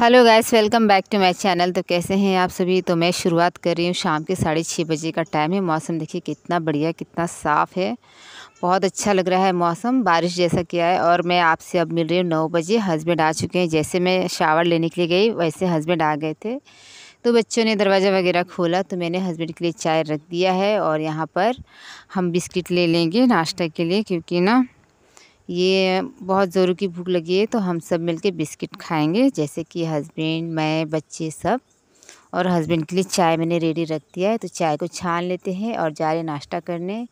hello guys welcome back to my channel तो कैसे हैं आप सभी तो मैं शुरुआत कर रही हूँ शाम के साढ़े छः बजे का टाइम है मौसम देखिए कितना बढ़िया कितना साफ़ है बहुत अच्छा लग रहा है मौसम बारिश जैसा किया है और मैं आपसे अब मिल रही हूँ नौ बजे हस्बैंड आ चुके हैं जैसे मैं शावर लेने के लिए गई वैसे हस्बैंड आ गए थे तो बच्चों ने दरवाज़ा वगैरह खोला तो मैंने हस्बैंड के लिए चाय रख दिया है और यहाँ पर हम बिस्किट ले लेंगे नाश्ता के लिए क्योंकि ना ये बहुत ज़ोरों की भूख लगी है तो हम सब मिलके बिस्किट खाएंगे जैसे कि हस्बैंड मैं बच्चे सब और हस्बैंड के लिए चाय मैंने रेडी रख दिया है तो चाय को छान लेते हैं और जा रहे नाश्ता करने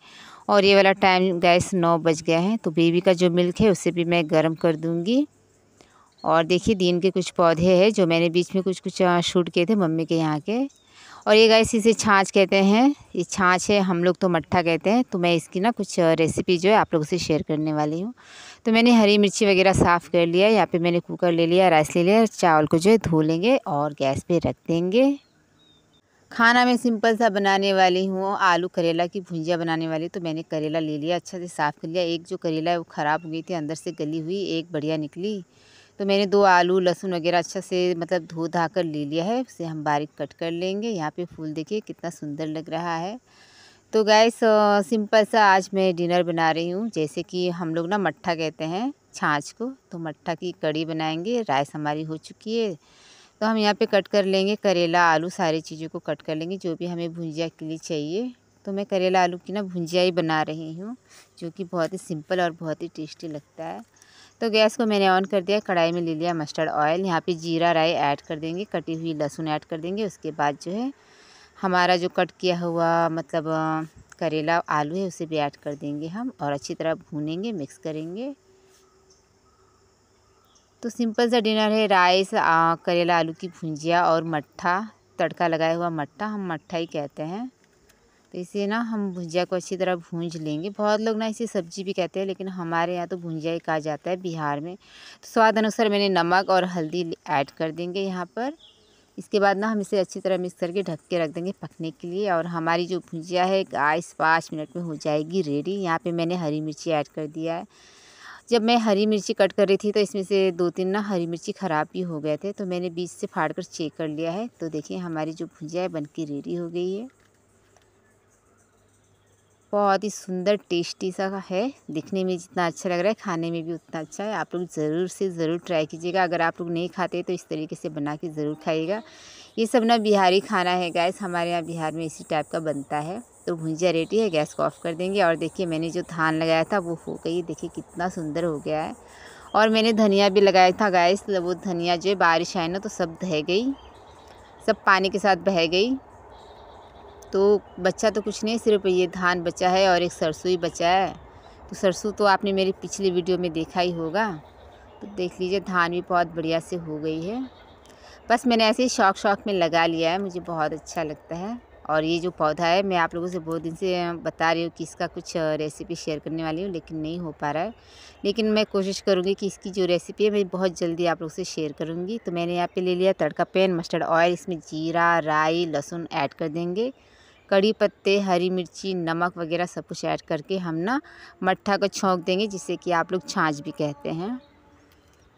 और ये वाला टाइम गैस नौ बज गया है तो बेबी का जो मिल्क है उसे भी मैं गर्म कर दूँगी और देखिए दिन के कुछ पौधे हैं जो मैंने बीच में कुछ कुछ शूट किए थे मम्मी के यहाँ के और ये गैस इसे छाछ कहते हैं ये छाछ है हम लोग तो मट्ठा कहते हैं तो मैं इसकी ना कुछ रेसिपी जो है आप लोगों से शेयर करने वाली हूँ तो मैंने हरी मिर्ची वगैरह साफ़ कर लिया यहाँ पे मैंने कुकर ले लिया राइस ले लिया चावल को जो है धो लेंगे और गैस पे रख देंगे खाना मैं सिंपल सा बनाने वाली हूँ आलू करेला की भुंजिया बनाने वाली तो मैंने करेला ले लिया अच्छा से साफ़ कर लिया एक जो करेला है वो ख़राब हो गई थी अंदर से गली हुई एक बढ़िया निकली तो मैंने दो आलू लहसुन वगैरह अच्छा से मतलब धो धा कर ले लिया है उसे हम बारीक कट कर लेंगे यहाँ पे फूल देखिए कितना सुंदर लग रहा है तो गैस सिंपल सा आज मैं डिनर बना रही हूँ जैसे कि हम लोग ना मट्ठा कहते हैं छाछ को तो मट्ठा की कड़ी बनाएंगे राइस हमारी हो चुकी है तो हम यहाँ पे कट कर लेंगे करेला आलू सारी चीज़ों को कट कर लेंगे जो भी हमें भुंजिया के लिए चाहिए तो मैं करेला आलू की ना भुंजिया ही बना रही हूँ जो कि बहुत ही सिंपल और बहुत ही टेस्टी लगता है तो गैस को मैंने ऑन कर दिया कढ़ाई में ले लिया मस्टर्ड ऑयल यहाँ पे जीरा राई ऐड कर देंगे कटी हुई लहसुन ऐड कर देंगे उसके बाद जो है हमारा जो कट किया हुआ मतलब करेला आलू है उसे भी ऐड कर देंगे हम और अच्छी तरह भूनेंगे मिक्स करेंगे तो सिंपल सा डिनर है राइस करेला आलू की भुंजिया और मट्ठा तड़का लगाया हुआ मट्ठा हम मट्ठा ही कहते हैं तो इसे ना हम भुजिया को अच्छी तरह भूंज लेंगे बहुत लोग ना इसे सब्जी भी कहते हैं लेकिन हमारे यहाँ तो भुंजिया ही कहा जाता है बिहार में तो स्वाद अनुसार मैंने नमक और हल्दी ऐड कर देंगे यहाँ पर इसके बाद ना हम इसे अच्छी तरह मिक्स करके ढक के रख देंगे पकने के लिए और हमारी जो भुजिया है आइस पाँच मिनट में हो जाएगी रेडी यहाँ पर मैंने हरी मिर्ची ऐड कर दिया है जब मैं हरी मिर्ची कट कर रही थी तो इसमें से दो तीन ना हरी मिर्ची ख़राब भी हो गए थे तो मैंने बीच से फाड़ कर चेक कर लिया है तो देखिए हमारी जो भुजिया है बन रेडी हो गई है बहुत ही सुंदर टेस्टी सा है दिखने में जितना अच्छा लग रहा है खाने में भी उतना अच्छा है आप लोग ज़रूर से ज़रूर ट्राई कीजिएगा अगर आप लोग नहीं खाते तो इस तरीके से बना के ज़रूर खाइएगा ये सब ना बिहारी खाना है गैस हमारे यहाँ बिहार में इसी टाइप का बनता है तो भुंजिया रेडी है गैस को ऑफ़ कर देंगे और देखिए मैंने जो धान लगाया था वो हो गई देखिए कितना सुंदर हो गया है और मैंने धनिया भी लगाया था गैस वो धनिया जो बारिश आए ना तो सब ढह गई सब पानी के साथ बह गई तो बच्चा तो कुछ नहीं सिर्फ ये धान बचा है और एक सरसों ही बचा है तो सरसों तो आपने मेरी पिछली वीडियो में देखा ही होगा तो देख लीजिए धान भी बहुत बढ़िया से हो गई है बस मैंने ऐसे ही शौक शौक में लगा लिया है मुझे बहुत अच्छा लगता है और ये जो पौधा है मैं आप लोगों से बहुत दिन से बता रही हूँ कि इसका कुछ रेसिपी शेयर करने वाली हूँ लेकिन नहीं हो पा रहा है लेकिन मैं कोशिश करूँगी कि इसकी जो रेसिपी है मैं बहुत जल्दी आप लोगों से शेयर करूँगी तो मैंने यहाँ पे ले लिया तड़का पैन मस्टर्ड ऑयल इसमें जीरा राई लहसुन ऐड कर देंगे कड़ी पत्ते हरी मिर्ची नमक वगैरह सब कुछ ऐड करके हम ना मट्ठा को छोंक देंगे जिसे कि आप लोग छाछ भी कहते हैं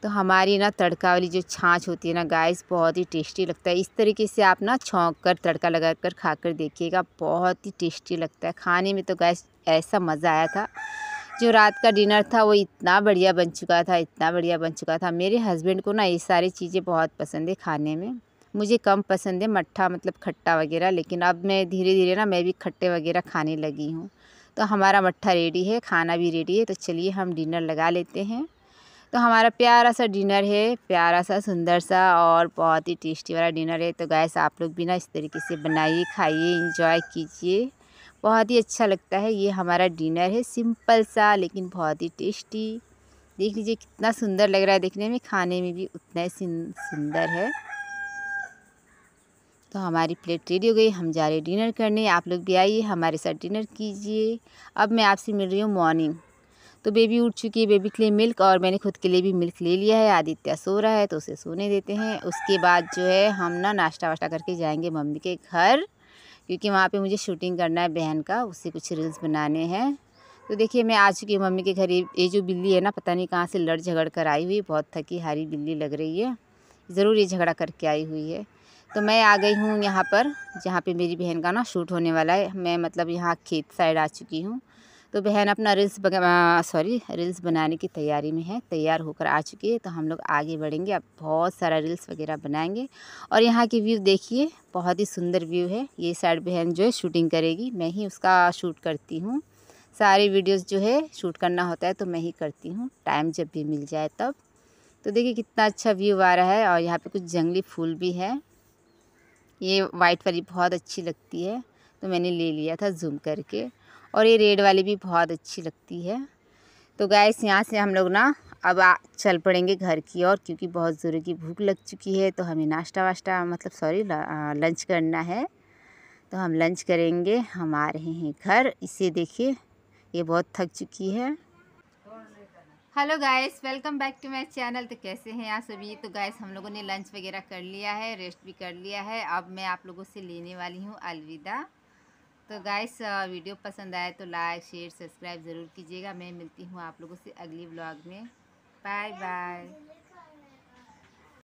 तो हमारी ना तड़का वाली जो छाछ होती है ना गाइस बहुत ही टेस्टी लगता है इस तरीके से आप ना छोंक कर तड़का लगा कर खा कर देखिएगा बहुत ही टेस्टी लगता है खाने में तो गाइस ऐसा मज़ा आया था जो रात का डिनर था वो इतना बढ़िया बन चुका था इतना बढ़िया बन चुका था मेरे हस्बैंड को ना ये सारी चीज़ें बहुत पसंद है खाने में मुझे कम पसंद है मट्ठा मतलब खट्टा वगैरह लेकिन अब मैं धीरे धीरे ना मैं भी खट्टे वगैरह खाने लगी हूँ तो हमारा मट्ठा रेडी है खाना भी रेडी है तो चलिए हम डिनर लगा लेते हैं तो हमारा प्यारा सा डिनर है प्यारा सा सुंदर सा और बहुत ही टेस्टी वाला डिनर है तो गैस आप लोग भी ना इस तरीके से बनाइए खाइए इंजॉय कीजिए बहुत ही अच्छा लगता है ये हमारा डिनर है सिंपल सा लेकिन बहुत ही टेस्टी देख लीजिए कितना सुंदर लग रहा है देखने में खाने में भी उतना ही सुंदर है तो हमारी प्लेट रेडी हो गई हम जा रहे हैं डिनर करने आप लोग भी आइए हमारे साथ डिनर कीजिए अब मैं आपसे मिल रही हूँ मॉर्निंग तो बेबी उठ चुकी है बेबी के लिए मिल्क और मैंने खुद के लिए भी मिल्क ले लिया है आदित्य सो रहा है तो उसे सोने देते हैं उसके बाद जो है हम ना नाश्ता वाश्ता करके जाएंगे मम्मी के घर क्योंकि वहाँ पे मुझे शूटिंग करना है बहन का उससे कुछ रील्स बनाने हैं तो देखिए मैं आ चुकी हूँ मम्मी के घर ये जो बिल्ली है ना पता नहीं कहाँ से लड़ झगड़ कर आई हुई बहुत थकी हारी बिल्ली लग रही है ज़रूर ये झगड़ा करके आई हुई है तो मैं आ गई हूँ यहाँ पर जहाँ पे मेरी बहन का ना शूट होने वाला है मैं मतलब यहाँ खेत साइड आ चुकी हूँ तो बहन अपना रील्स सॉरी रील्स बनाने की तैयारी में है तैयार होकर आ चुकी है तो हम लोग आगे बढ़ेंगे अब बहुत सारा रील्स वगैरह बनाएंगे और यहाँ की व्यू देखिए बहुत ही सुंदर व्यू है ये साइड बहन जो है शूटिंग करेगी मैं ही उसका शूट करती हूँ सारे वीडियोज़ जो है शूट करना होता है तो मैं ही करती हूँ टाइम जब भी मिल जाए तब तो देखिए कितना अच्छा व्यू आ रहा है और यहाँ पर कुछ जंगली फूल भी है ये वाइट वाली बहुत अच्छी लगती है तो मैंने ले लिया था जूम करके और ये रेड वाली भी बहुत अच्छी लगती है तो गैस यहाँ से हम लोग ना अब आ, चल पड़ेंगे घर की ओर क्योंकि बहुत ज़ोर की भूख लग चुकी है तो हमें नाश्ता वाश्ता मतलब सॉरी लंच करना है तो हम लंच करेंगे हम आ रहे हैं घर इसे देखिए ये बहुत थक चुकी है hello guys welcome back to my channel तो कैसे हैं आप सभी तो गाइस हम लोगों ने लंच वगैरह कर लिया है रेस्ट भी कर लिया है अब मैं आप लोगों से लेने वाली हूँ अलविदा तो गाइस वीडियो पसंद आए तो लाइक शेयर सब्सक्राइब ज़रूर कीजिएगा मैं मिलती हूँ आप लोगों से अगली ब्लॉग में बाय बाय